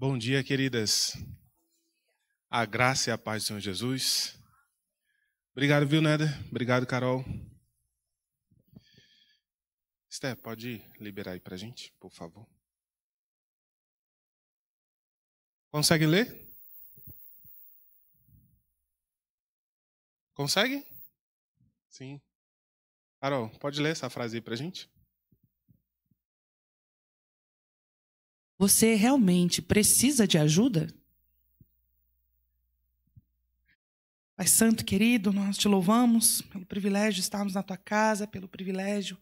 Bom dia, queridas. A graça e a paz do Senhor Jesus. Obrigado, viu, Neda? Obrigado, Carol. Esther, pode liberar aí para gente, por favor. Consegue ler? Consegue? Sim. Carol, pode ler essa frase aí para gente? Você realmente precisa de ajuda? Pai Santo querido, nós te louvamos pelo privilégio de estarmos na tua casa, pelo privilégio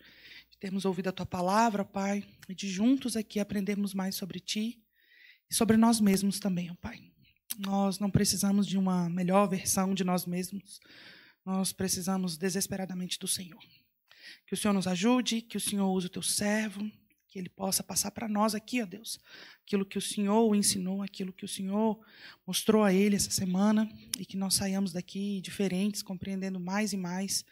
de termos ouvido a tua palavra, Pai, e de juntos aqui aprendermos mais sobre ti e sobre nós mesmos também, Pai. Nós não precisamos de uma melhor versão de nós mesmos, nós precisamos desesperadamente do Senhor. Que o Senhor nos ajude, que o Senhor use o teu servo, que ele possa passar para nós aqui, ó Deus, aquilo que o Senhor ensinou, aquilo que o Senhor mostrou a ele essa semana, e que nós saiamos daqui diferentes, compreendendo mais e mais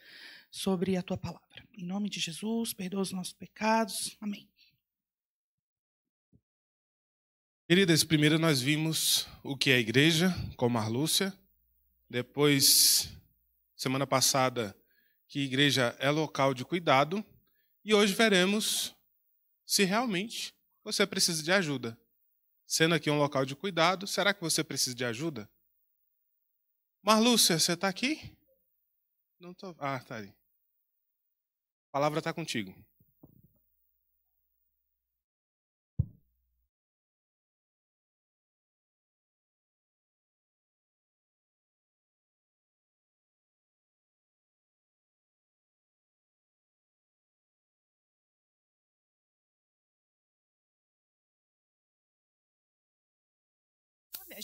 sobre a tua palavra. Em nome de Jesus, perdoa os nossos pecados. Amém. Queridas, primeiro nós vimos o que é a igreja com Marlúcia, depois, semana passada, que igreja é local de cuidado, e hoje veremos se realmente você precisa de ajuda. Sendo aqui um local de cuidado, será que você precisa de ajuda? Marlúcia, você está aqui? Não tô... Ah, está ali. A palavra está contigo.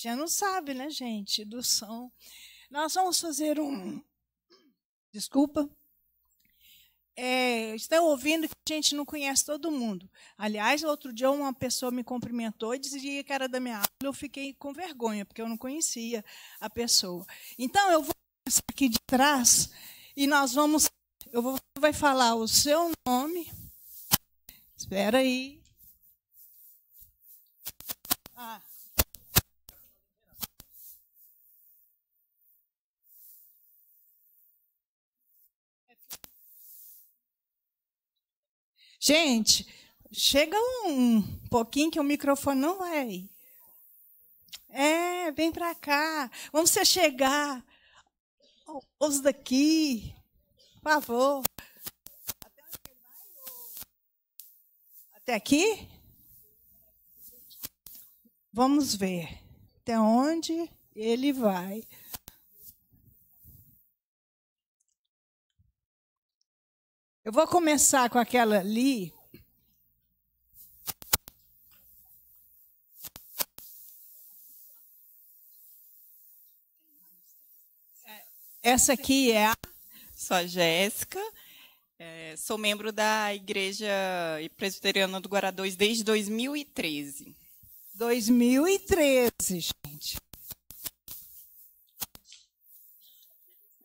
gente não sabe, né, gente, do som. Nós vamos fazer um. Desculpa. É, estão ouvindo que a gente não conhece todo mundo. Aliás, outro dia uma pessoa me cumprimentou e dizia que era da minha aula. Eu fiquei com vergonha, porque eu não conhecia a pessoa. Então, eu vou começar aqui de trás e nós vamos. Eu vou vai falar o seu nome. Espera aí. Gente, chega um pouquinho que o microfone não vai. É, vem para cá. Vamos você chegar. Os daqui, por favor. Até aqui? Vamos ver até onde ele vai. Eu vou começar com aquela ali. Essa aqui é a. Sou a Jéssica. É, sou membro da Igreja Presbiteriana do Guará desde 2013. 2013, gente.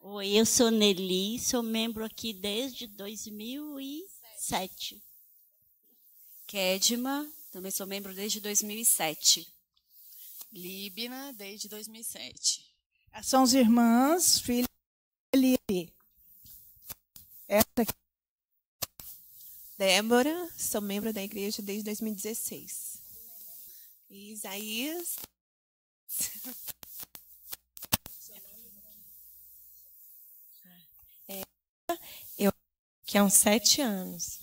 Oi, eu sou Nelly, sou membro aqui desde 2007. Kedma, também sou membro desde 2007. Libna, desde 2007. São as irmãs, filha Lili. Essa aqui. Débora, sou membro da igreja desde 2016. Isaías. eu que há é uns sete anos.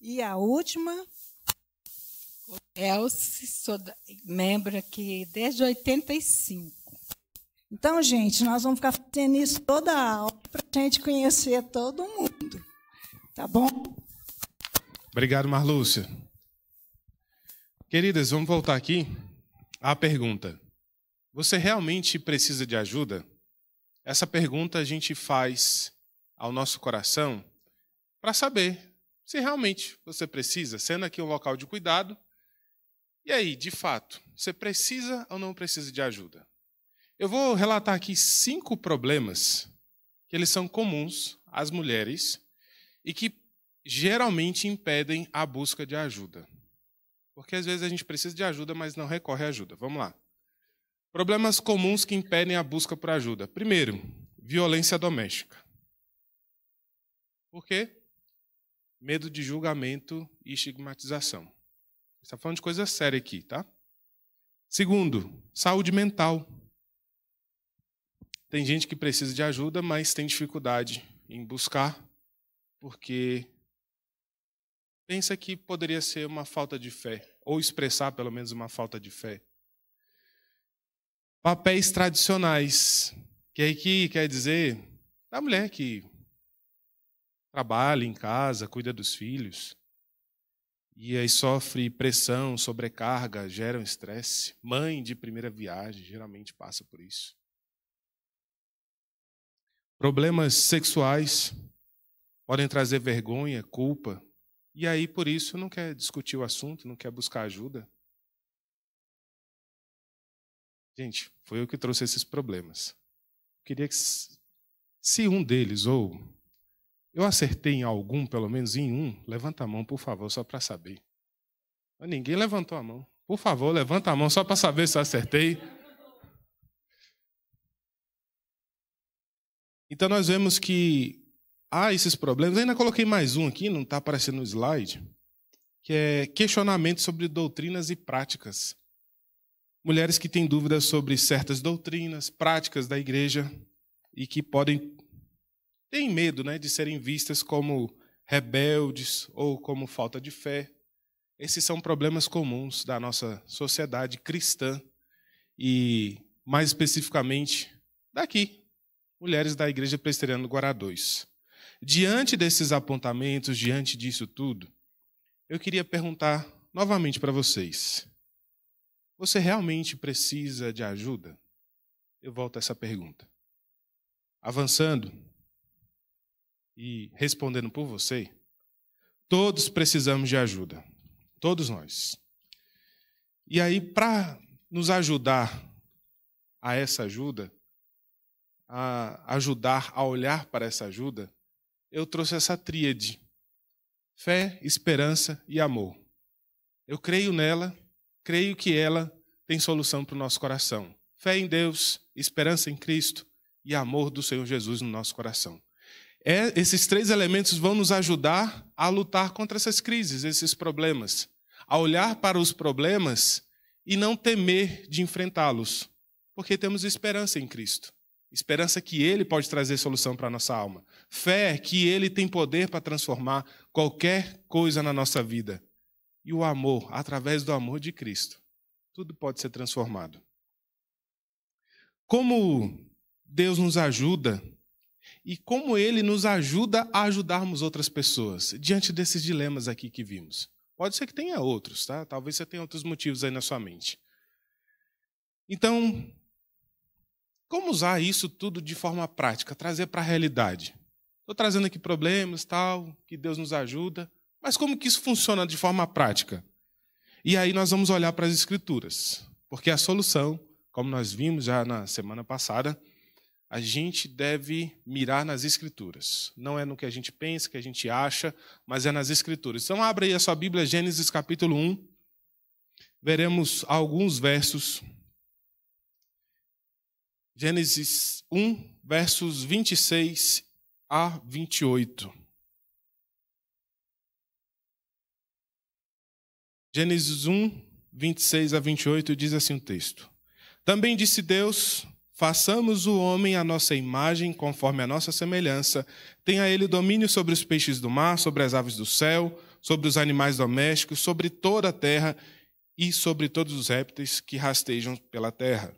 E a última, o Elce, sou membro aqui desde 85. Então, gente, nós vamos ficar fazendo isso toda a aula para a gente conhecer todo mundo. Tá bom? Obrigado, Marlúcia. Queridas, vamos voltar aqui à pergunta. Você realmente precisa de ajuda? Essa pergunta a gente faz ao nosso coração para saber se realmente você precisa, sendo aqui um local de cuidado. E aí, de fato, você precisa ou não precisa de ajuda? Eu vou relatar aqui cinco problemas que eles são comuns às mulheres e que geralmente impedem a busca de ajuda. Porque às vezes a gente precisa de ajuda, mas não recorre à ajuda. Vamos lá. Problemas comuns que impedem a busca por ajuda. Primeiro, violência doméstica. Por quê? Medo de julgamento e estigmatização. Está falando de coisa séria aqui, tá? Segundo, saúde mental. Tem gente que precisa de ajuda, mas tem dificuldade em buscar, porque pensa que poderia ser uma falta de fé, ou expressar pelo menos uma falta de fé papéis tradicionais. Que aí que quer dizer da mulher que trabalha em casa, cuida dos filhos, e aí sofre pressão, sobrecarga, gera um estresse. Mãe de primeira viagem geralmente passa por isso. Problemas sexuais podem trazer vergonha, culpa, e aí por isso não quer discutir o assunto, não quer buscar ajuda. Gente, foi eu que trouxe esses problemas. queria que, se um deles, ou eu acertei em algum, pelo menos em um, levanta a mão, por favor, só para saber. Mas ninguém levantou a mão. Por favor, levanta a mão só para saber se eu acertei. Então nós vemos que há esses problemas. Eu ainda coloquei mais um aqui, não está aparecendo no slide, que é questionamento sobre doutrinas e práticas mulheres que têm dúvidas sobre certas doutrinas, práticas da igreja e que podem têm medo, né, de serem vistas como rebeldes ou como falta de fé. Esses são problemas comuns da nossa sociedade cristã e mais especificamente daqui, mulheres da Igreja Presbiteriana do Guará 2. Diante desses apontamentos, diante disso tudo, eu queria perguntar novamente para vocês. Você realmente precisa de ajuda? Eu volto a essa pergunta. Avançando e respondendo por você, todos precisamos de ajuda. Todos nós. E aí, para nos ajudar a essa ajuda, a ajudar a olhar para essa ajuda, eu trouxe essa tríade: fé, esperança e amor. Eu creio nela, creio que ela tem solução para o nosso coração. Fé em Deus, esperança em Cristo e amor do Senhor Jesus no nosso coração. É, esses três elementos vão nos ajudar a lutar contra essas crises, esses problemas, a olhar para os problemas e não temer de enfrentá-los, porque temos esperança em Cristo. Esperança que Ele pode trazer solução para a nossa alma. Fé que Ele tem poder para transformar qualquer coisa na nossa vida e o amor, através do amor de Cristo, tudo pode ser transformado. Como Deus nos ajuda e como Ele nos ajuda a ajudarmos outras pessoas diante desses dilemas aqui que vimos. Pode ser que tenha outros, tá? Talvez você tenha outros motivos aí na sua mente. Então, como usar isso tudo de forma prática, trazer para a realidade? Estou trazendo aqui problemas, tal, que Deus nos ajuda. Mas como que isso funciona de forma prática? E aí nós vamos olhar para as escrituras, porque a solução, como nós vimos já na semana passada, a gente deve mirar nas escrituras. Não é no que a gente pensa, que a gente acha, mas é nas escrituras. Então abra aí a sua Bíblia, Gênesis capítulo 1. Veremos alguns versos. Gênesis 1, versos 26 a 28. Gênesis 1, 26 a 28 diz assim o texto: Também disse Deus: Façamos o homem à nossa imagem, conforme a nossa semelhança. Tenha ele domínio sobre os peixes do mar, sobre as aves do céu, sobre os animais domésticos, sobre toda a terra e sobre todos os répteis que rastejam pela terra.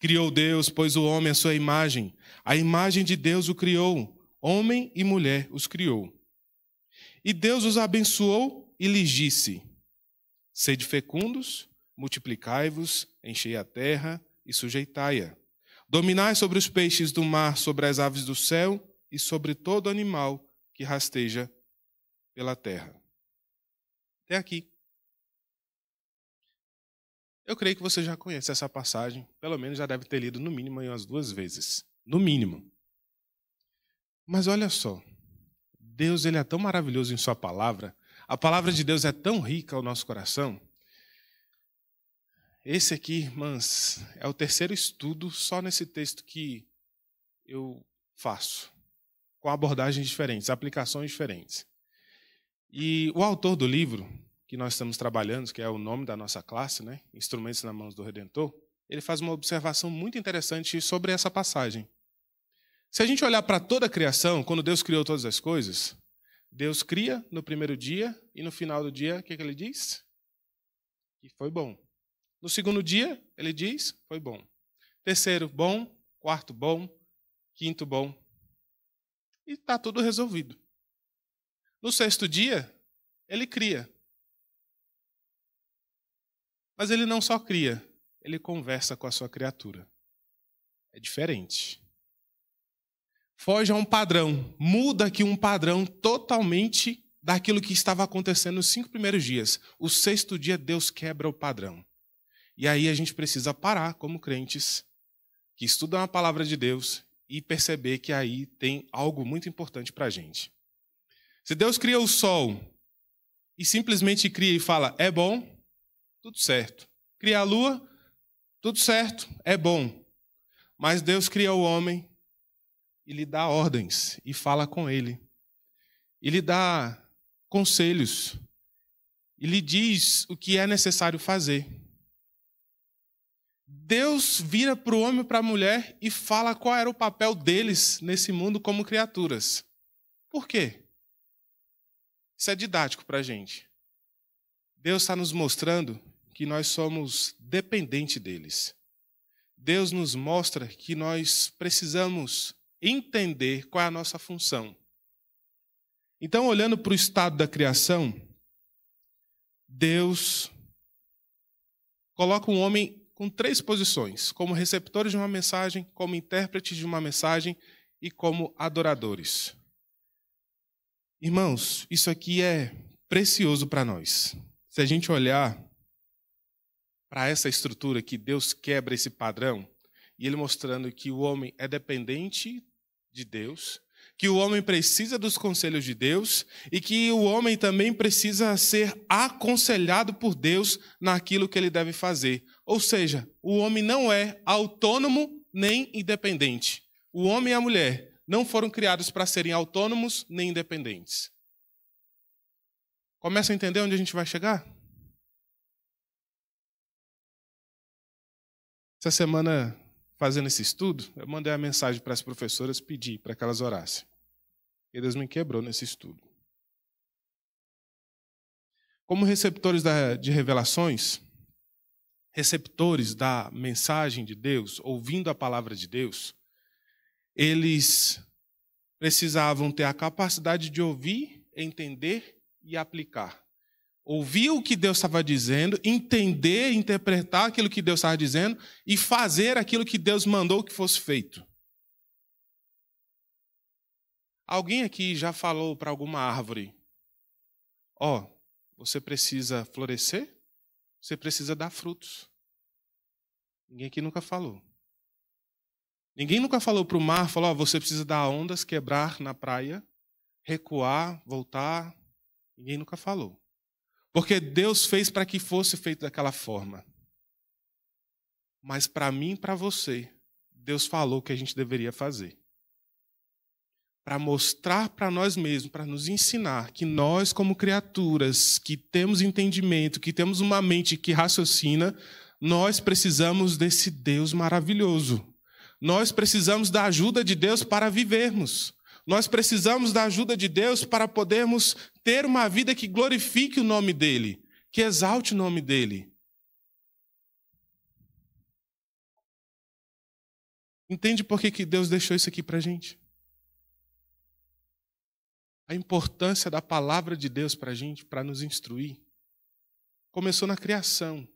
Criou Deus, pois o homem à sua imagem. A imagem de Deus o criou. Homem e mulher os criou. E Deus os abençoou e lhes disse: Sede fecundos, multiplicai-vos, enchei a terra e sujeitai-a. Dominai sobre os peixes do mar, sobre as aves do céu e sobre todo animal que rasteja pela terra. Até aqui. Eu creio que você já conhece essa passagem, pelo menos já deve ter lido no mínimo umas duas vezes, no mínimo. Mas olha só, Deus ele é tão maravilhoso em sua palavra a palavra de Deus é tão rica ao nosso coração. Esse aqui, irmãs, é o terceiro estudo só nesse texto que eu faço, com abordagens diferentes, aplicações diferentes. E o autor do livro que nós estamos trabalhando, que é o nome da nossa classe, né? Instrumentos na Mãos do Redentor, ele faz uma observação muito interessante sobre essa passagem. Se a gente olhar para toda a criação, quando Deus criou todas as coisas, Deus cria no primeiro dia e no final do dia, o que, que ele diz? Que foi bom. No segundo dia, ele diz: foi bom. Terceiro, bom. Quarto, bom. Quinto, bom. E está tudo resolvido. No sexto dia, ele cria. Mas ele não só cria, ele conversa com a sua criatura. É diferente foge a um padrão, muda aqui um padrão totalmente daquilo que estava acontecendo nos cinco primeiros dias. O sexto dia, Deus quebra o padrão. E aí a gente precisa parar, como crentes, que estudam a palavra de Deus e perceber que aí tem algo muito importante para a gente. Se Deus cria o sol e simplesmente cria e fala, é bom, tudo certo. Cria a lua, tudo certo, é bom. Mas Deus cria o homem e lhe dá ordens e fala com ele. E lhe dá conselhos e lhe diz o que é necessário fazer. Deus vira para o homem e para a mulher e fala qual era o papel deles nesse mundo como criaturas. Por quê? Isso é didático para a gente. Deus está nos mostrando que nós somos dependentes deles. Deus nos mostra que nós precisamos entender qual é a nossa função. Então, olhando para o estado da criação, Deus coloca um homem com três posições: como receptores de uma mensagem, como intérpretes de uma mensagem e como adoradores. Irmãos, isso aqui é precioso para nós. Se a gente olhar para essa estrutura que Deus quebra esse padrão e ele mostrando que o homem é dependente de Deus, que o homem precisa dos conselhos de Deus e que o homem também precisa ser aconselhado por Deus naquilo que ele deve fazer. Ou seja, o homem não é autônomo nem independente. O homem e a mulher não foram criados para serem autônomos nem independentes. Começa a entender onde a gente vai chegar? Essa semana fazendo esse estudo, eu mandei a mensagem para as professoras pedir para que elas orassem. E Deus me quebrou nesse estudo. Como receptores de revelações, receptores da mensagem de Deus, ouvindo a palavra de Deus, eles precisavam ter a capacidade de ouvir, entender e aplicar. Ouvir o que Deus estava dizendo, entender, interpretar aquilo que Deus estava dizendo e fazer aquilo que Deus mandou que fosse feito. Alguém aqui já falou para alguma árvore: Ó, oh, você precisa florescer, você precisa dar frutos. Ninguém aqui nunca falou. Ninguém nunca falou para o mar: falou, oh, você precisa dar ondas, quebrar na praia, recuar, voltar. Ninguém nunca falou. Porque Deus fez para que fosse feito daquela forma. Mas para mim e para você, Deus falou que a gente deveria fazer. Para mostrar para nós mesmos, para nos ensinar que nós, como criaturas que temos entendimento, que temos uma mente que raciocina, nós precisamos desse Deus maravilhoso. Nós precisamos da ajuda de Deus para vivermos. Nós precisamos da ajuda de Deus para podermos ter uma vida que glorifique o nome dEle, que exalte o nome dEle. Entende por que, que Deus deixou isso aqui para a gente? A importância da palavra de Deus para a gente, para nos instruir, começou na criação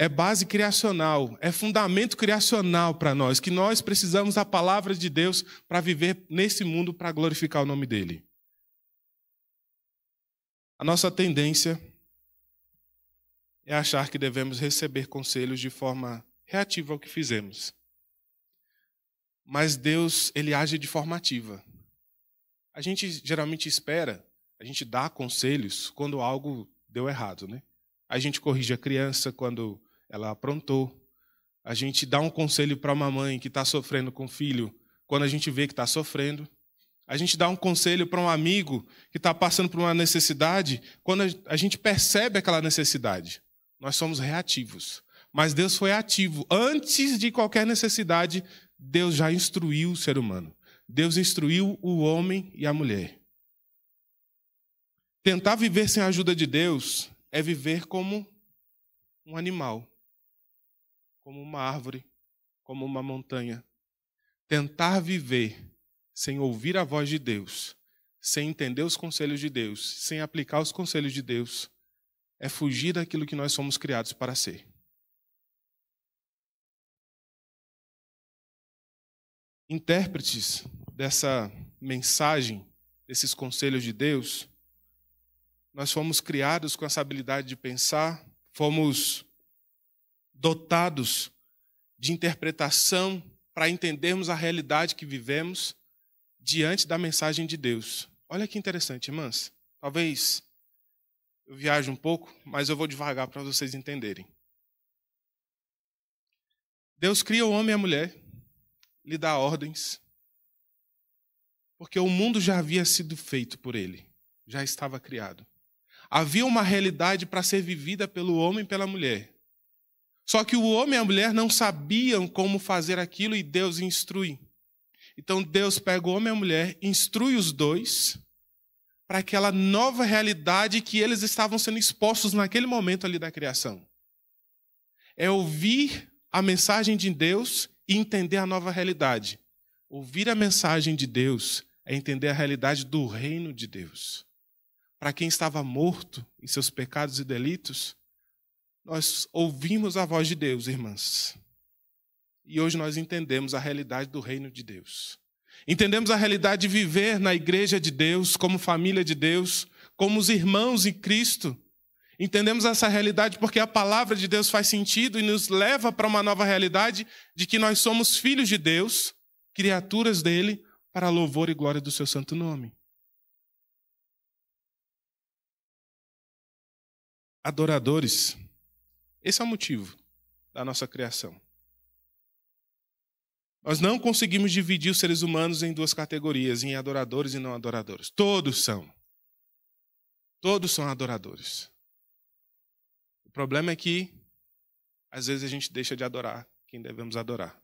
é base criacional, é fundamento criacional para nós, que nós precisamos da palavra de Deus para viver nesse mundo para glorificar o nome dele. A nossa tendência é achar que devemos receber conselhos de forma reativa ao que fizemos. Mas Deus, ele age de forma ativa. A gente geralmente espera, a gente dá conselhos quando algo deu errado, né? A gente corrige a criança quando ela aprontou. A gente dá um conselho para uma mãe que está sofrendo com o filho quando a gente vê que está sofrendo. A gente dá um conselho para um amigo que está passando por uma necessidade quando a gente percebe aquela necessidade. Nós somos reativos. Mas Deus foi ativo. Antes de qualquer necessidade, Deus já instruiu o ser humano. Deus instruiu o homem e a mulher. Tentar viver sem a ajuda de Deus é viver como um animal como uma árvore, como uma montanha. Tentar viver sem ouvir a voz de Deus, sem entender os conselhos de Deus, sem aplicar os conselhos de Deus, é fugir daquilo que nós somos criados para ser. Intérpretes dessa mensagem, desses conselhos de Deus, nós fomos criados com essa habilidade de pensar, fomos dotados de interpretação para entendermos a realidade que vivemos diante da mensagem de Deus. Olha que interessante, irmãs. Talvez eu viaje um pouco, mas eu vou devagar para vocês entenderem. Deus cria o homem e a mulher, lhe dá ordens, porque o mundo já havia sido feito por ele, já estava criado. Havia uma realidade para ser vivida pelo homem e pela mulher. Só que o homem e a mulher não sabiam como fazer aquilo e Deus instrui. Então Deus pega o homem e a mulher, instrui os dois para aquela nova realidade que eles estavam sendo expostos naquele momento ali da criação. É ouvir a mensagem de Deus e entender a nova realidade. Ouvir a mensagem de Deus é entender a realidade do reino de Deus. Para quem estava morto em seus pecados e delitos, nós ouvimos a voz de Deus, irmãs. E hoje nós entendemos a realidade do reino de Deus. Entendemos a realidade de viver na igreja de Deus, como família de Deus, como os irmãos em Cristo. Entendemos essa realidade porque a palavra de Deus faz sentido e nos leva para uma nova realidade de que nós somos filhos de Deus, criaturas dele, para louvor e glória do seu santo nome. Adoradores esse é o motivo da nossa criação. Nós não conseguimos dividir os seres humanos em duas categorias, em adoradores e não adoradores. Todos são. Todos são adoradores. O problema é que, às vezes, a gente deixa de adorar quem devemos adorar.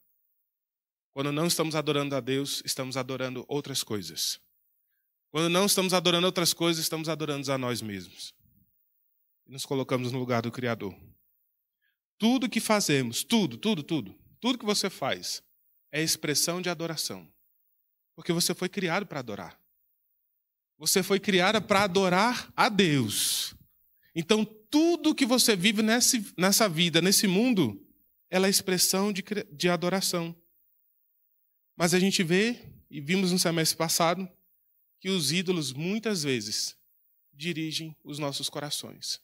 Quando não estamos adorando a Deus, estamos adorando outras coisas. Quando não estamos adorando outras coisas, estamos adorando a nós mesmos. E nos colocamos no lugar do Criador. Tudo que fazemos, tudo, tudo, tudo, tudo que você faz é expressão de adoração. Porque você foi criado para adorar. Você foi criada para adorar a Deus. Então, tudo que você vive nesse, nessa vida, nesse mundo, ela é expressão de, de adoração. Mas a gente vê, e vimos no semestre passado, que os ídolos muitas vezes dirigem os nossos corações.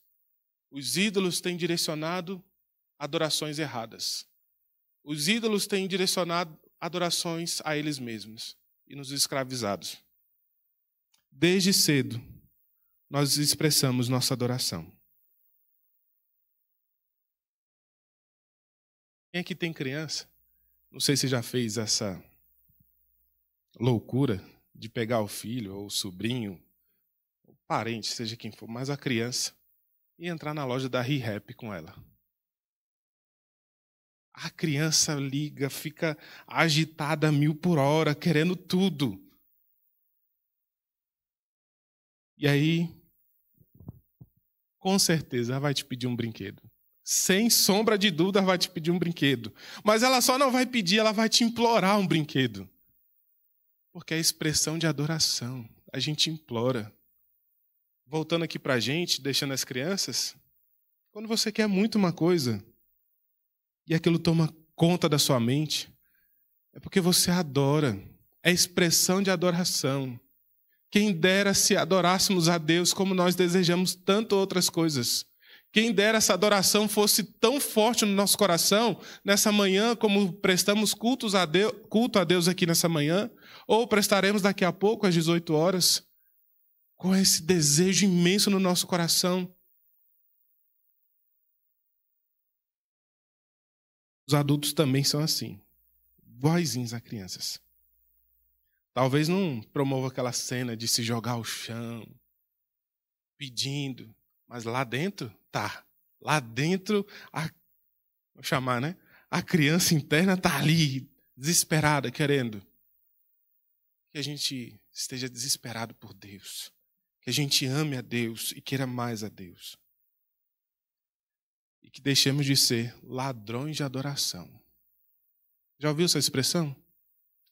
Os ídolos têm direcionado adorações erradas. Os ídolos têm direcionado adorações a eles mesmos e nos escravizados. Desde cedo, nós expressamos nossa adoração. Quem aqui tem criança? Não sei se já fez essa loucura de pegar o filho ou o sobrinho, ou parente, seja quem for, mas a criança, e entrar na loja da ReHap com ela. A criança liga, fica agitada mil por hora, querendo tudo. E aí, com certeza, ela vai te pedir um brinquedo. Sem sombra de dúvida, ela vai te pedir um brinquedo. Mas ela só não vai pedir, ela vai te implorar um brinquedo. Porque é expressão de adoração. A gente implora. Voltando aqui para a gente, deixando as crianças, quando você quer muito uma coisa, e aquilo toma conta da sua mente, é porque você adora. É expressão de adoração. Quem dera se adorássemos a Deus como nós desejamos tanto outras coisas. Quem dera essa adoração fosse tão forte no nosso coração nessa manhã, como prestamos cultos a Deus, culto a Deus aqui nessa manhã, ou prestaremos daqui a pouco às 18 horas, com esse desejo imenso no nosso coração Os adultos também são assim, iguaizinhos a crianças. Talvez não promova aquela cena de se jogar ao chão, pedindo, mas lá dentro, tá. Lá dentro, a, vou chamar, né? A criança interna tá ali, desesperada, querendo. Que a gente esteja desesperado por Deus. Que a gente ame a Deus e queira mais a Deus que deixemos de ser ladrões de adoração. Já ouviu essa expressão?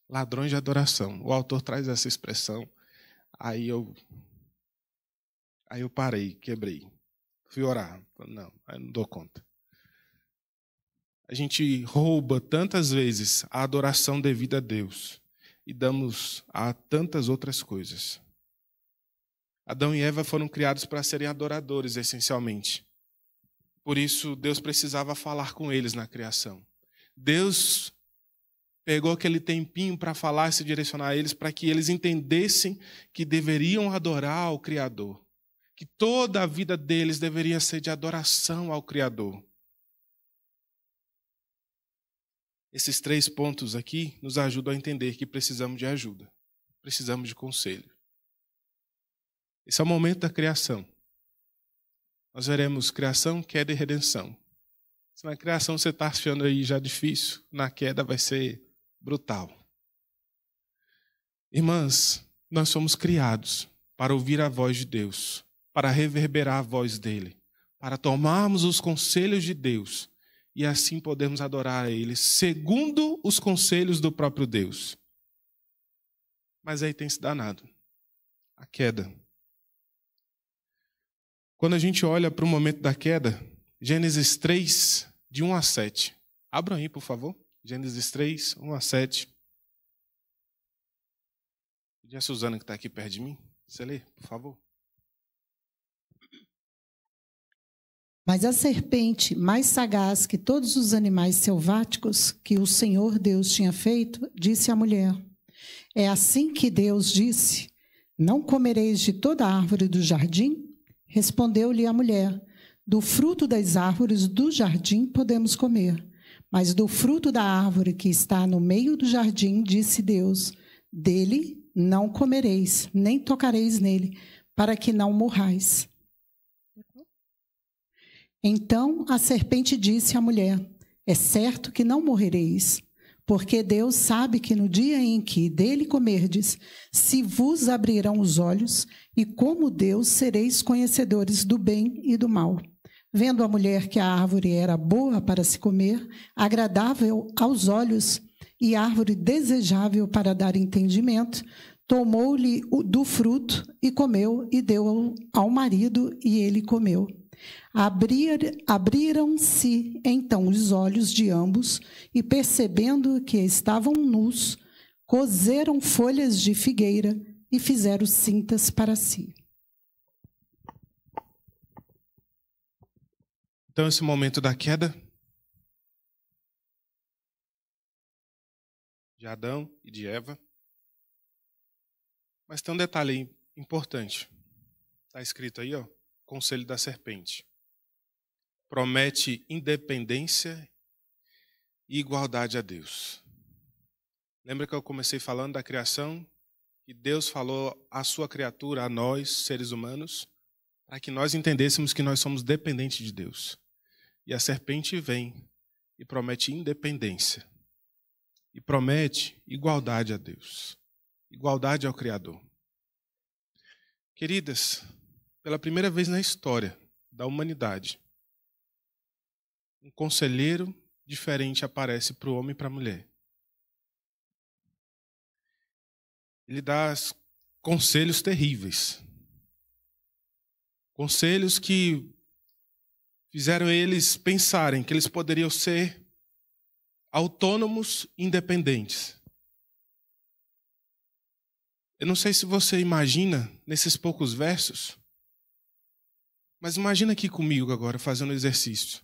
Ladrões de adoração. O autor traz essa expressão. Aí eu aí eu parei, quebrei. Fui orar. Não, aí não dou conta. A gente rouba tantas vezes a adoração devida a Deus e damos a tantas outras coisas. Adão e Eva foram criados para serem adoradores, essencialmente. Por isso, Deus precisava falar com eles na criação. Deus pegou aquele tempinho para falar e se direcionar a eles, para que eles entendessem que deveriam adorar ao Criador, que toda a vida deles deveria ser de adoração ao Criador. Esses três pontos aqui nos ajudam a entender que precisamos de ajuda, precisamos de conselho. Esse é o momento da criação nós veremos criação, queda e redenção. Se na criação você está achando aí já difícil, na queda vai ser brutal. Irmãs, nós somos criados para ouvir a voz de Deus, para reverberar a voz dele, para tomarmos os conselhos de Deus e assim podemos adorar a ele segundo os conselhos do próprio Deus. Mas aí tem se danado a queda. Quando a gente olha para o momento da queda, Gênesis 3, de 1 a 7. Abram aí, por favor. Gênesis 3, 1 a 7. Pedi a Suzana, que está aqui perto de mim, você lê, por favor. Mas a serpente, mais sagaz que todos os animais selváticos que o Senhor Deus tinha feito, disse à mulher: É assim que Deus disse: Não comereis de toda árvore do jardim? Respondeu-lhe a mulher: Do fruto das árvores do jardim podemos comer. Mas do fruto da árvore que está no meio do jardim, disse Deus: Dele não comereis, nem tocareis nele, para que não morrais. Então a serpente disse à mulher: É certo que não morrereis, porque Deus sabe que no dia em que dele comerdes, se vos abrirão os olhos e como Deus sereis conhecedores do bem e do mal. Vendo a mulher que a árvore era boa para se comer, agradável aos olhos e árvore desejável para dar entendimento, tomou-lhe do fruto e comeu, e deu ao marido, e ele comeu. Abrir, Abriram-se então os olhos de ambos, e percebendo que estavam nus, cozeram folhas de figueira e fizeram cintas para si. Então, esse momento da queda de Adão e de Eva. Mas tem um detalhe importante. Está escrito aí, ó, Conselho da Serpente. Promete independência e igualdade a Deus. Lembra que eu comecei falando da criação que Deus falou à sua criatura, a nós, seres humanos, para que nós entendêssemos que nós somos dependentes de Deus. E a serpente vem e promete independência. E promete igualdade a Deus, igualdade ao Criador. Queridas, pela primeira vez na história da humanidade, um conselheiro diferente aparece para o homem e para a mulher. ele dá conselhos terríveis. Conselhos que fizeram eles pensarem que eles poderiam ser autônomos, independentes. Eu não sei se você imagina nesses poucos versos, mas imagina aqui comigo agora fazendo um exercício.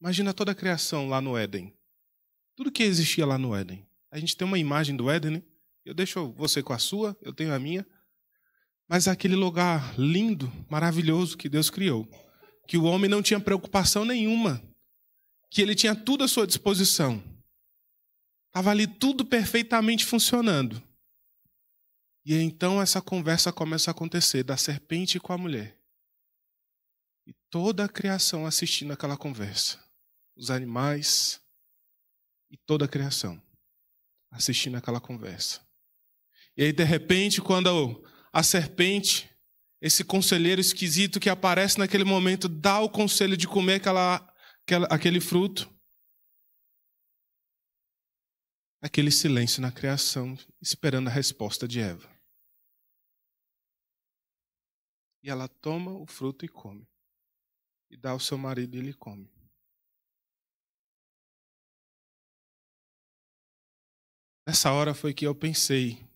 Imagina toda a criação lá no Éden. Tudo que existia lá no Éden. A gente tem uma imagem do Éden, né? Eu deixo você com a sua, eu tenho a minha. Mas aquele lugar lindo, maravilhoso que Deus criou, que o homem não tinha preocupação nenhuma, que ele tinha tudo à sua disposição. Estava ali tudo perfeitamente funcionando. E então essa conversa começa a acontecer da serpente com a mulher. E toda a criação assistindo aquela conversa. Os animais e toda a criação assistindo aquela conversa. E aí, de repente, quando a serpente, esse conselheiro esquisito que aparece naquele momento, dá o conselho de comer aquela, aquela, aquele fruto, aquele silêncio na criação, esperando a resposta de Eva. E ela toma o fruto e come. E dá ao seu marido e ele come. Nessa hora foi que eu pensei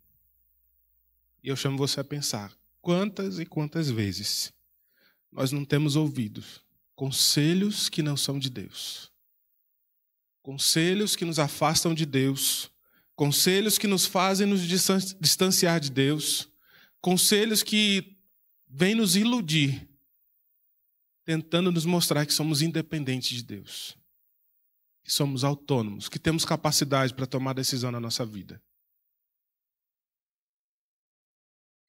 e eu chamo você a pensar: quantas e quantas vezes nós não temos ouvido conselhos que não são de Deus? Conselhos que nos afastam de Deus, conselhos que nos fazem nos distanciar de Deus, conselhos que vêm nos iludir, tentando nos mostrar que somos independentes de Deus, que somos autônomos, que temos capacidade para tomar decisão na nossa vida.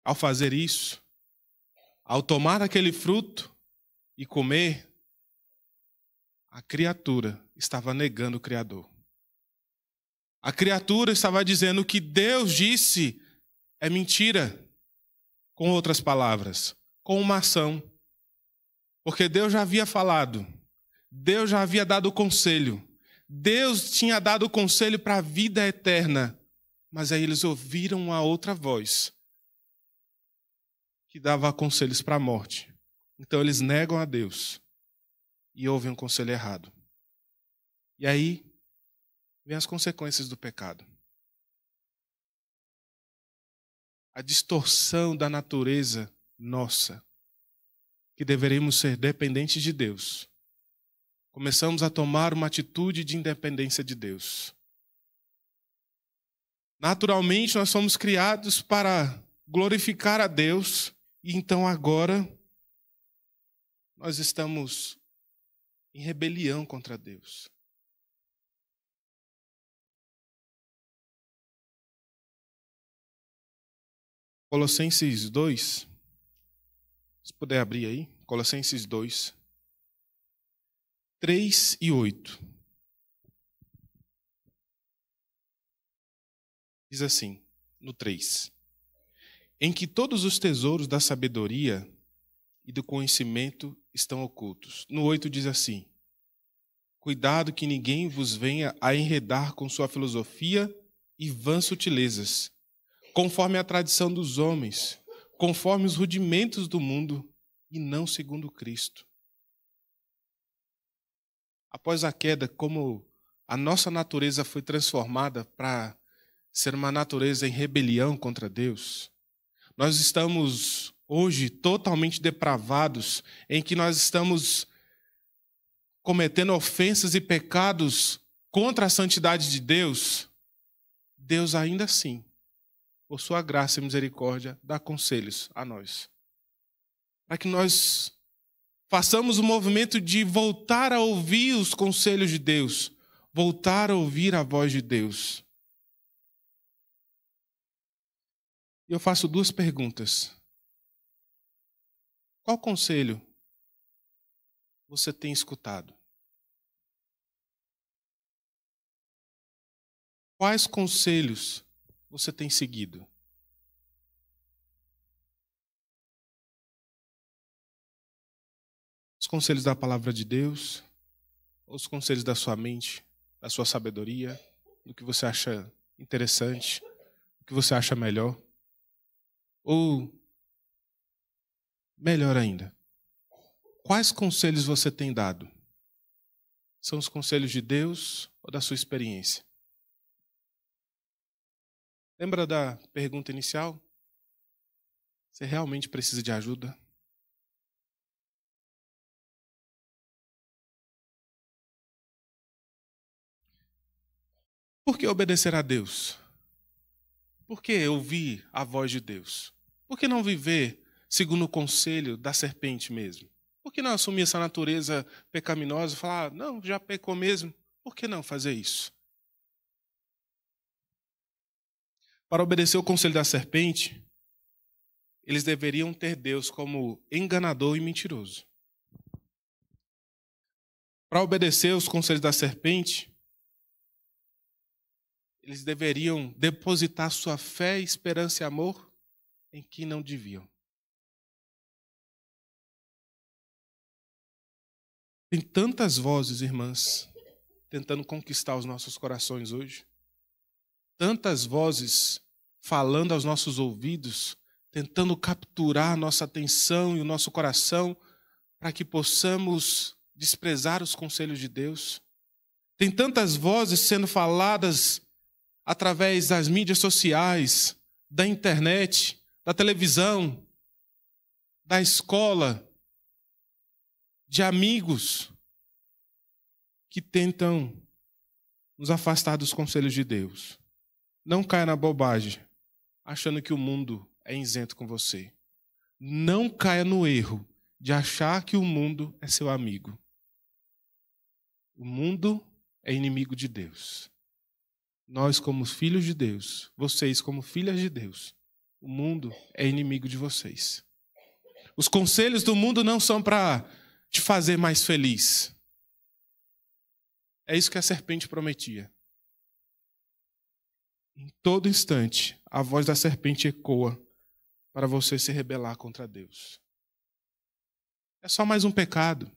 ao fazer isso, ao tomar aquele fruto e comer, a criatura estava negando o Criador. A criatura estava dizendo que Deus disse é mentira. Com outras palavras, com uma ação. Porque Deus já havia falado, Deus já havia dado o conselho, Deus tinha dado o conselho para a vida eterna, mas aí eles ouviram a outra voz que dava conselhos para a morte. Então eles negam a Deus e ouvem um conselho errado. E aí vem as consequências do pecado. A distorção da natureza nossa, que deveríamos ser dependentes de Deus. Começamos a tomar uma atitude de independência de Deus. Naturalmente, nós somos criados para glorificar a Deus e então agora nós estamos em rebelião contra Deus. Colossenses 2, se puder abrir aí, Colossenses 2, 3 e 8. Diz assim, no 3 em que todos os tesouros da sabedoria e do conhecimento estão ocultos. No 8 diz assim: Cuidado que ninguém vos venha a enredar com sua filosofia e vãs sutilezas, conforme a tradição dos homens, conforme os rudimentos do mundo e não segundo Cristo. Após a queda, como a nossa natureza foi transformada para ser uma natureza em rebelião contra Deus, nós estamos hoje totalmente depravados, em que nós estamos cometendo ofensas e pecados contra a santidade de Deus, Deus ainda assim, por sua graça e misericórdia, dá conselhos a nós. Para que nós façamos o movimento de voltar a ouvir os conselhos de Deus, voltar a ouvir a voz de Deus. E eu faço duas perguntas. Qual conselho você tem escutado? Quais conselhos você tem seguido? Os conselhos da palavra de Deus? Ou os conselhos da sua mente, da sua sabedoria, do que você acha interessante, do que você acha melhor? Ou, melhor ainda, quais conselhos você tem dado? São os conselhos de Deus ou da sua experiência? Lembra da pergunta inicial? Você realmente precisa de ajuda? Por que obedecer a Deus? Por que ouvir a voz de Deus? Por que não viver segundo o conselho da serpente mesmo? Por que não assumir essa natureza pecaminosa e falar, ah, não, já pecou mesmo? Por que não fazer isso? Para obedecer o conselho da serpente, eles deveriam ter Deus como enganador e mentiroso. Para obedecer os conselhos da serpente, eles deveriam depositar sua fé, esperança e amor em quem não deviam. Tem tantas vozes, irmãs, tentando conquistar os nossos corações hoje. Tantas vozes falando aos nossos ouvidos, tentando capturar nossa atenção e o nosso coração para que possamos desprezar os conselhos de Deus. Tem tantas vozes sendo faladas através das mídias sociais, da internet, da televisão, da escola, de amigos que tentam nos afastar dos conselhos de Deus. Não caia na bobagem, achando que o mundo é isento com você. Não caia no erro de achar que o mundo é seu amigo. O mundo é inimigo de Deus. Nós, como filhos de Deus, vocês, como filhas de Deus, o mundo é inimigo de vocês. Os conselhos do mundo não são para te fazer mais feliz. É isso que a serpente prometia. Em todo instante, a voz da serpente ecoa para você se rebelar contra Deus. É só mais um pecado.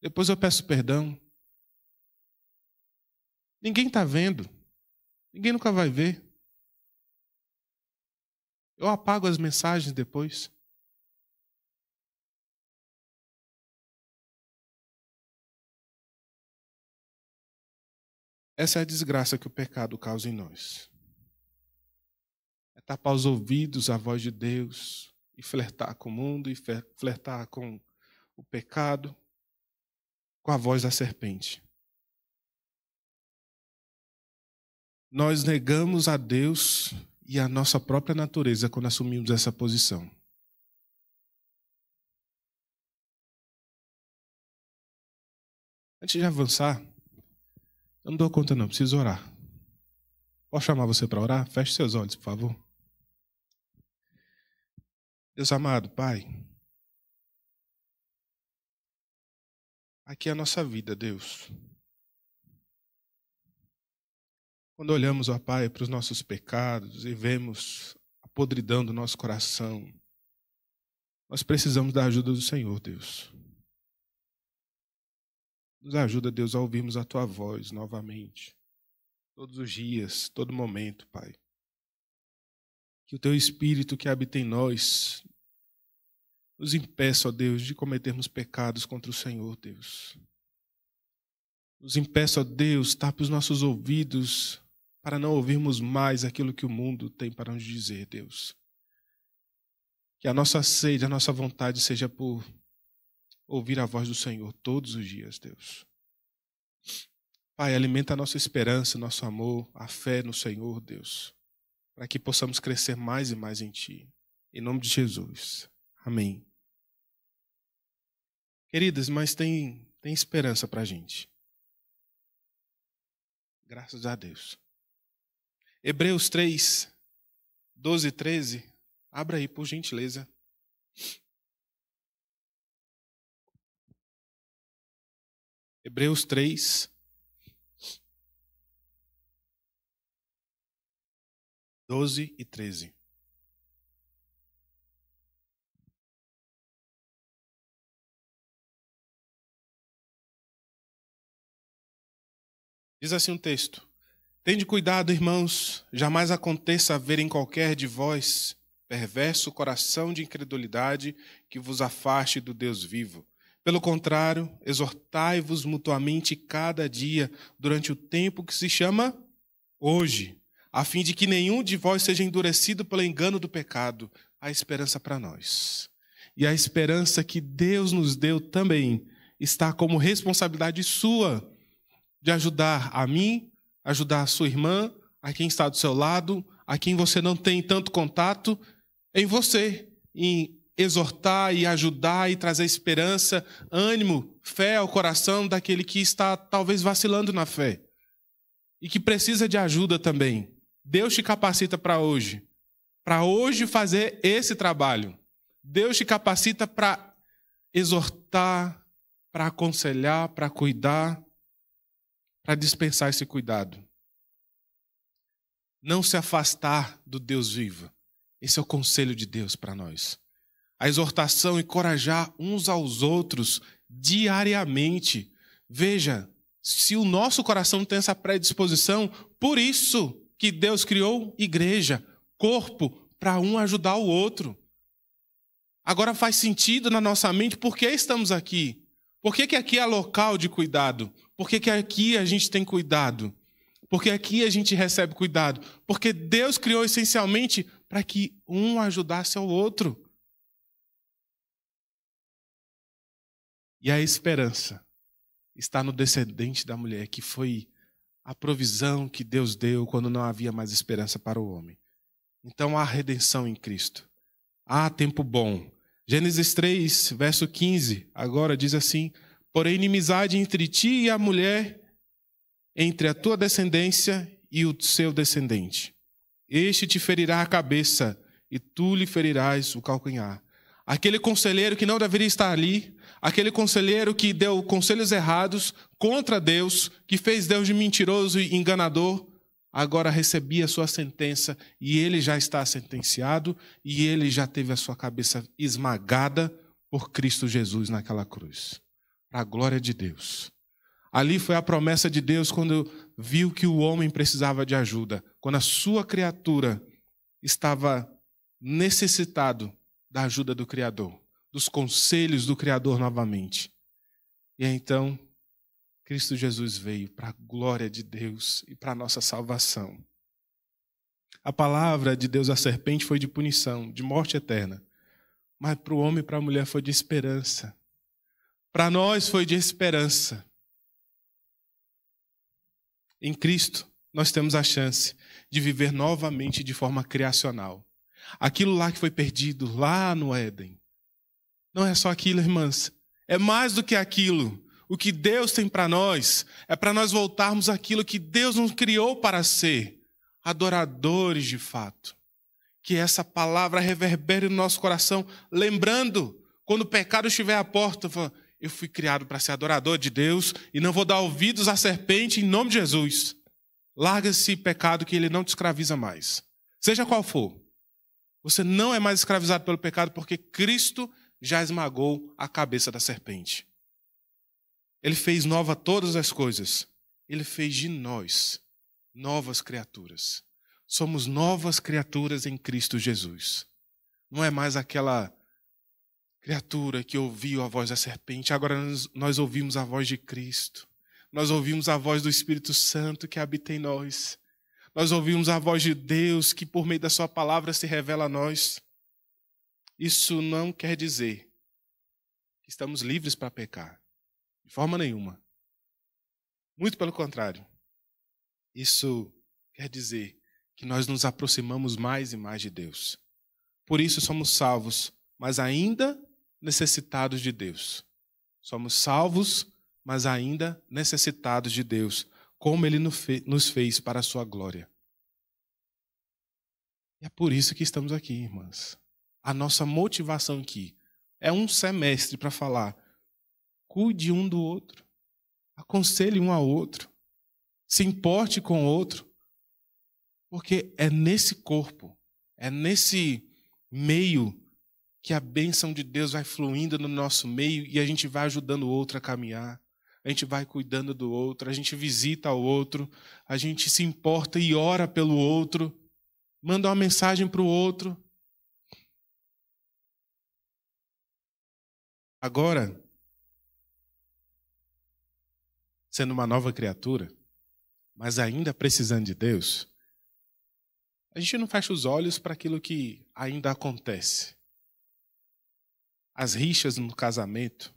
Depois eu peço perdão. Ninguém está vendo. Ninguém nunca vai ver. Eu apago as mensagens depois. Essa é a desgraça que o pecado causa em nós. É tapar os ouvidos à voz de Deus e flertar com o mundo e flertar com o pecado, com a voz da serpente. nós negamos a Deus e a nossa própria natureza quando assumimos essa posição. Antes de avançar, eu não dou conta não, preciso orar. Posso chamar você para orar? Feche seus olhos, por favor. Deus amado, Pai, aqui é a nossa vida, Deus. Quando olhamos, ó Pai, para os nossos pecados e vemos a podridão do nosso coração, nós precisamos da ajuda do Senhor, Deus. Nos ajuda, Deus, a ouvirmos a Tua voz novamente, todos os dias, todo momento, Pai. Que o Teu Espírito que habita em nós nos impeça, ó Deus, de cometermos pecados contra o Senhor, Deus. Nos impeça, ó Deus, tapa os nossos ouvidos para não ouvirmos mais aquilo que o mundo tem para nos dizer, Deus. Que a nossa sede, a nossa vontade seja por ouvir a voz do Senhor todos os dias, Deus. Pai, alimenta a nossa esperança, nosso amor, a fé no Senhor, Deus, para que possamos crescer mais e mais em Ti. Em nome de Jesus. Amém. Queridas, mas tem, tem esperança para a gente. Graças a Deus. Hebreus 3, 12 e 13. Abra aí, por gentileza. Hebreus 3, doze e treze Diz assim um texto: Tende cuidado, irmãos, jamais aconteça haver em qualquer de vós perverso coração de incredulidade que vos afaste do Deus vivo. Pelo contrário, exortai-vos mutuamente cada dia, durante o tempo que se chama hoje, a fim de que nenhum de vós seja endurecido pelo engano do pecado. Há esperança para nós. E a esperança que Deus nos deu também está como responsabilidade sua de ajudar a mim ajudar a sua irmã, a quem está do seu lado, a quem você não tem tanto contato, em você, em exortar e ajudar e trazer esperança, ânimo, fé ao coração daquele que está talvez vacilando na fé e que precisa de ajuda também. Deus te capacita para hoje, para hoje fazer esse trabalho. Deus te capacita para exortar, para aconselhar, para cuidar, para dispensar esse cuidado. Não se afastar do Deus vivo. Esse é o conselho de Deus para nós. A exortação encorajar uns aos outros diariamente. Veja, se o nosso coração tem essa predisposição, por isso que Deus criou igreja, corpo, para um ajudar o outro. Agora faz sentido na nossa mente por que estamos aqui. Por que, que aqui é local de cuidado? Por que, que aqui a gente tem cuidado? Porque aqui a gente recebe cuidado. Porque Deus criou essencialmente para que um ajudasse ao outro. E a esperança está no descendente da mulher, que foi a provisão que Deus deu quando não havia mais esperança para o homem. Então há redenção em Cristo. Há tempo bom Gênesis 3, verso 15, agora diz assim: Porém, inimizade entre ti e a mulher, entre a tua descendência e o seu descendente. Este te ferirá a cabeça, e tu lhe ferirás o calcanhar. Aquele conselheiro que não deveria estar ali, aquele conselheiro que deu conselhos errados contra Deus, que fez Deus de mentiroso e enganador, agora recebi a sua sentença e ele já está sentenciado e ele já teve a sua cabeça esmagada por Cristo Jesus naquela cruz. Para a glória de Deus. Ali foi a promessa de Deus quando viu que o homem precisava de ajuda, quando a sua criatura estava necessitado da ajuda do Criador, dos conselhos do Criador novamente. E então Cristo Jesus veio para a glória de Deus e para a nossa salvação. A palavra de Deus à serpente foi de punição, de morte eterna. Mas para o homem e para a mulher foi de esperança. Para nós foi de esperança. Em Cristo, nós temos a chance de viver novamente de forma criacional. Aquilo lá que foi perdido, lá no Éden. Não é só aquilo, irmãs. É mais do que aquilo o que Deus tem para nós é para nós voltarmos àquilo que Deus nos criou para ser, adoradores de fato. Que essa palavra reverbere no nosso coração, lembrando, quando o pecado estiver à porta, eu fui criado para ser adorador de Deus e não vou dar ouvidos à serpente em nome de Jesus. Larga esse pecado que ele não te escraviza mais. Seja qual for, você não é mais escravizado pelo pecado porque Cristo já esmagou a cabeça da serpente. Ele fez nova todas as coisas. Ele fez de nós novas criaturas. Somos novas criaturas em Cristo Jesus. Não é mais aquela criatura que ouviu a voz da serpente, agora nós, nós ouvimos a voz de Cristo. Nós ouvimos a voz do Espírito Santo que habita em nós. Nós ouvimos a voz de Deus que, por meio da Sua palavra, se revela a nós. Isso não quer dizer que estamos livres para pecar. De forma nenhuma. Muito pelo contrário. Isso quer dizer que nós nos aproximamos mais e mais de Deus. Por isso somos salvos, mas ainda necessitados de Deus. Somos salvos, mas ainda necessitados de Deus, como Ele nos fez para a Sua glória. E é por isso que estamos aqui, irmãs. A nossa motivação aqui é um semestre para falar Cuide um do outro. Aconselhe um ao outro. Se importe com o outro. Porque é nesse corpo, é nesse meio que a bênção de Deus vai fluindo no nosso meio e a gente vai ajudando o outro a caminhar, a gente vai cuidando do outro, a gente visita o outro, a gente se importa e ora pelo outro, manda uma mensagem para o outro. Agora, sendo uma nova criatura, mas ainda precisando de Deus, a gente não fecha os olhos para aquilo que ainda acontece. As rixas no casamento,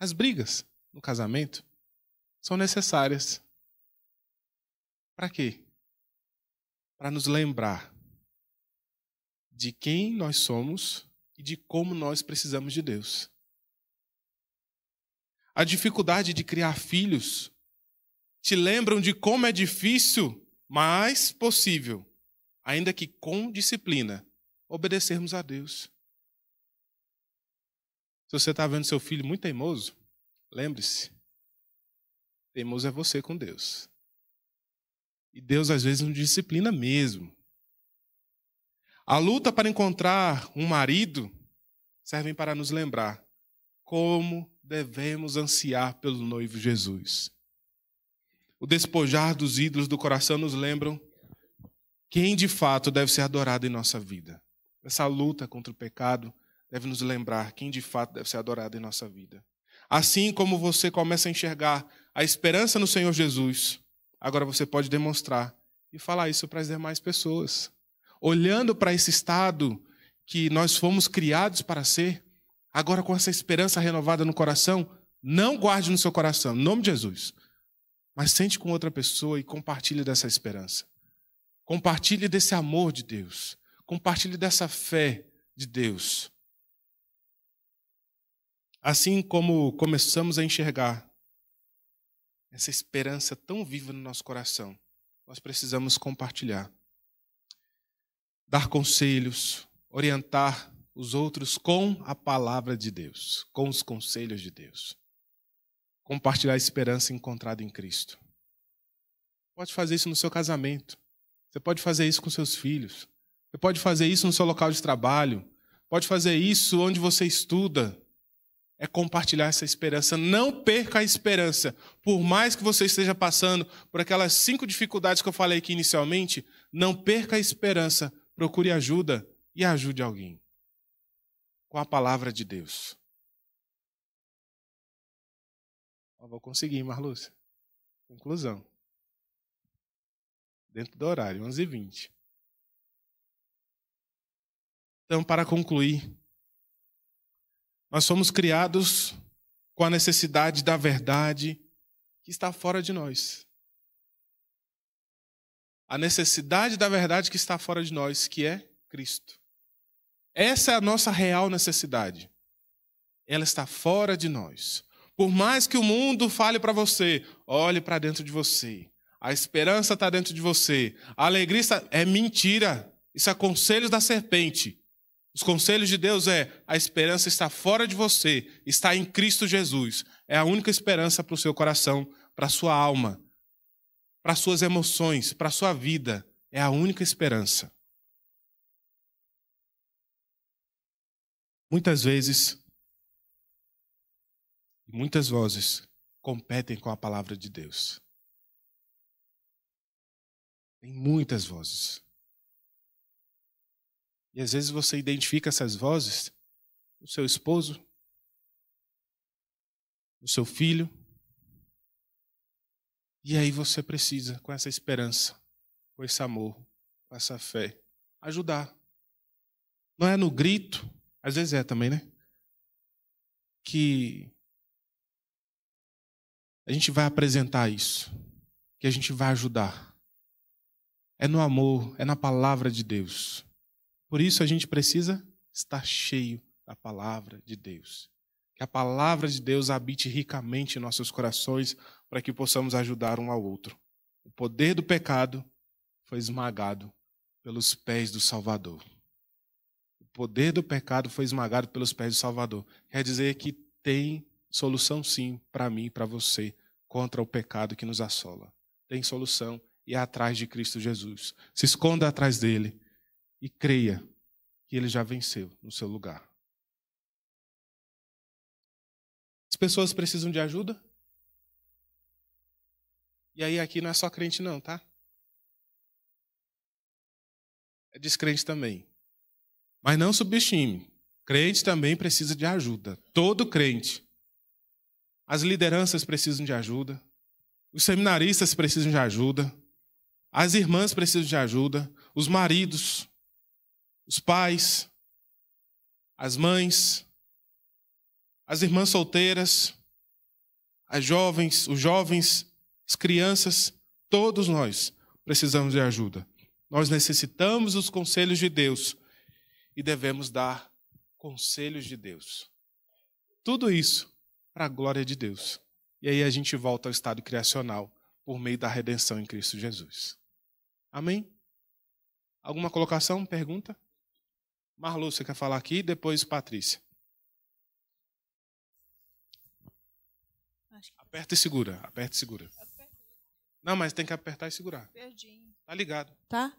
as brigas no casamento, são necessárias. Para quê? Para nos lembrar de quem nós somos e de como nós precisamos de Deus. A dificuldade de criar filhos te lembram de como é difícil, mas possível, ainda que com disciplina, obedecermos a Deus. Se você está vendo seu filho muito teimoso, lembre-se: teimoso é você com Deus. E Deus às vezes nos disciplina mesmo. A luta para encontrar um marido servem para nos lembrar como devemos ansiar pelo noivo Jesus o despojar dos ídolos do coração nos lembram quem de fato deve ser adorado em nossa vida. Essa luta contra o pecado deve nos lembrar quem de fato deve ser adorado em nossa vida. Assim como você começa a enxergar a esperança no Senhor Jesus, agora você pode demonstrar e falar isso para as demais pessoas. Olhando para esse estado que nós fomos criados para ser, agora com essa esperança renovada no coração, não guarde no seu coração, em nome de Jesus. Mas sente com outra pessoa e compartilhe dessa esperança. Compartilhe desse amor de Deus. Compartilhe dessa fé de Deus. Assim como começamos a enxergar essa esperança tão viva no nosso coração, nós precisamos compartilhar. Dar conselhos, orientar os outros com a palavra de Deus, com os conselhos de Deus compartilhar a esperança encontrada em Cristo. Pode fazer isso no seu casamento. Você pode fazer isso com seus filhos. Você pode fazer isso no seu local de trabalho. Pode fazer isso onde você estuda. É compartilhar essa esperança. Não perca a esperança. Por mais que você esteja passando por aquelas cinco dificuldades que eu falei aqui inicialmente, não perca a esperança. Procure ajuda e ajude alguém. Com a palavra de Deus. Eu vou conseguir, Marlúcia. Conclusão. Dentro do horário, 11h20. Então, para concluir, nós somos criados com a necessidade da verdade que está fora de nós. A necessidade da verdade que está fora de nós, que é Cristo. Essa é a nossa real necessidade. Ela está fora de nós. Por mais que o mundo fale para você, olhe para dentro de você. A esperança está dentro de você. A alegria está... é mentira. Isso é conselhos da serpente. Os conselhos de Deus é: a esperança está fora de você, está em Cristo Jesus. É a única esperança para o seu coração, para a sua alma, para as suas emoções, para a sua vida. É a única esperança. Muitas vezes muitas vozes competem com a palavra de Deus. Tem muitas vozes. E às vezes você identifica essas vozes no seu esposo, no seu filho. E aí você precisa, com essa esperança, com esse amor, com essa fé, ajudar. Não é no grito, às vezes é também, né? Que a gente vai apresentar isso, que a gente vai ajudar. É no amor, é na palavra de Deus. Por isso a gente precisa estar cheio da palavra de Deus. Que a palavra de Deus habite ricamente em nossos corações para que possamos ajudar um ao outro. O poder do pecado foi esmagado pelos pés do Salvador. O poder do pecado foi esmagado pelos pés do Salvador. Quer dizer que tem solução sim para mim e para você contra o pecado que nos assola. Tem solução e é atrás de Cristo Jesus. Se esconda atrás dele e creia que ele já venceu no seu lugar. As pessoas precisam de ajuda? E aí aqui não é só crente não, tá? É descrente também. Mas não subestime. Crente também precisa de ajuda. Todo crente as lideranças precisam de ajuda. Os seminaristas precisam de ajuda. As irmãs precisam de ajuda. Os maridos, os pais, as mães, as irmãs solteiras, as jovens, os jovens, as crianças, todos nós precisamos de ajuda. Nós necessitamos dos conselhos de Deus e devemos dar conselhos de Deus. Tudo isso para a glória de Deus. E aí a gente volta ao estado criacional por meio da redenção em Cristo Jesus. Amém? Alguma colocação, pergunta? Marlu, você quer falar aqui? Depois Patrícia. Aperta e segura, aperta e segura. Não, mas tem que apertar e segurar. Verdinho. Tá ligado. Tá?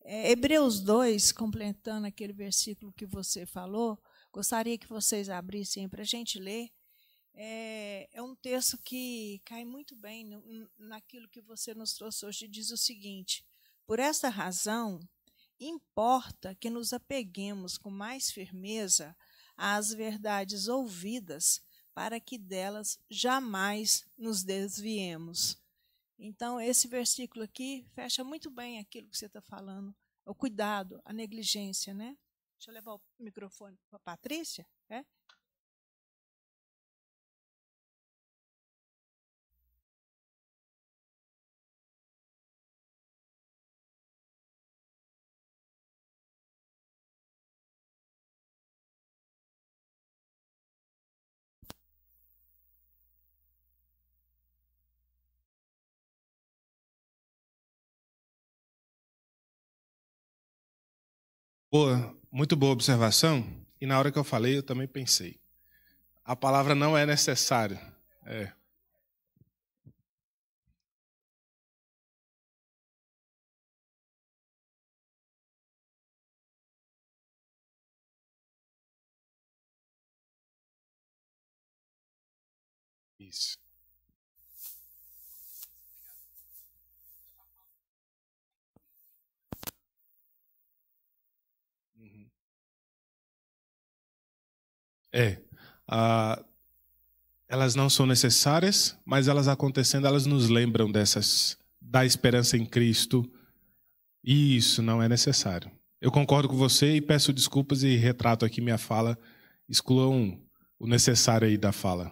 É, Hebreus 2, completando aquele versículo que você falou, gostaria que vocês abrissem para a gente ler. É, é, um texto que cai muito bem no, naquilo que você nos trouxe hoje. Diz o seguinte: Por esta razão, importa que nos apeguemos com mais firmeza às verdades ouvidas, para que delas jamais nos desviemos. Então, esse versículo aqui fecha muito bem aquilo que você está falando, o cuidado, a negligência, né? Deixa eu levar o microfone para a Patrícia. É? Boa, muito boa observação. E na hora que eu falei, eu também pensei. A palavra não é necessária. É. Isso. É. Ah, elas não são necessárias, mas elas acontecendo, elas nos lembram dessas da esperança em Cristo. E isso não é necessário. Eu concordo com você e peço desculpas e retrato aqui minha fala. Excluam o necessário aí da fala.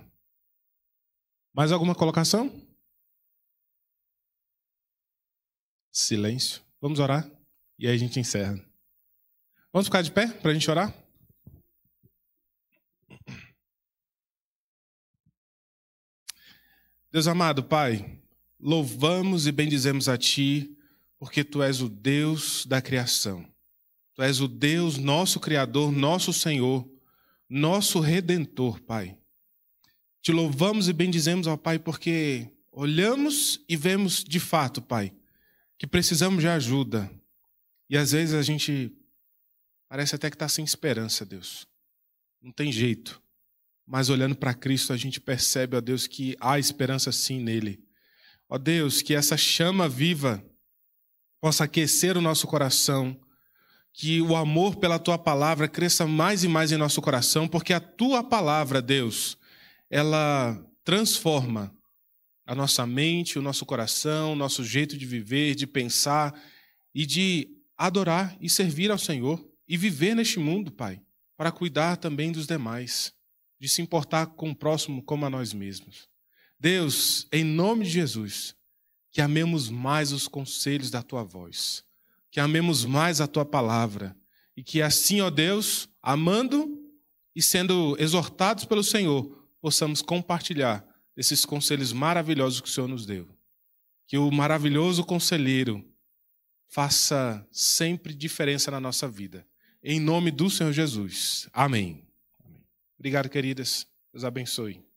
Mais alguma colocação? Silêncio. Vamos orar e aí a gente encerra. Vamos ficar de pé para a gente orar? Deus amado, Pai, louvamos e bendizemos a Ti, porque Tu és o Deus da criação. Tu és o Deus, nosso Criador, nosso Senhor, nosso Redentor, Pai. Te louvamos e bendizemos, ó Pai, porque olhamos e vemos de fato, Pai, que precisamos de ajuda. E às vezes a gente parece até que está sem esperança, Deus. Não tem jeito. Mas olhando para Cristo, a gente percebe, ó Deus, que há esperança sim nele. Ó Deus, que essa chama viva possa aquecer o nosso coração, que o amor pela tua palavra cresça mais e mais em nosso coração, porque a tua palavra, Deus, ela transforma a nossa mente, o nosso coração, o nosso jeito de viver, de pensar e de adorar e servir ao Senhor e viver neste mundo, Pai, para cuidar também dos demais de se importar com o próximo como a nós mesmos. Deus, em nome de Jesus, que amemos mais os conselhos da tua voz, que amemos mais a tua palavra, e que assim, ó Deus, amando e sendo exortados pelo Senhor, possamos compartilhar esses conselhos maravilhosos que o Senhor nos deu. Que o maravilhoso conselheiro faça sempre diferença na nossa vida. Em nome do Senhor Jesus. Amém. Obrigado, queridas. Deus abençoe.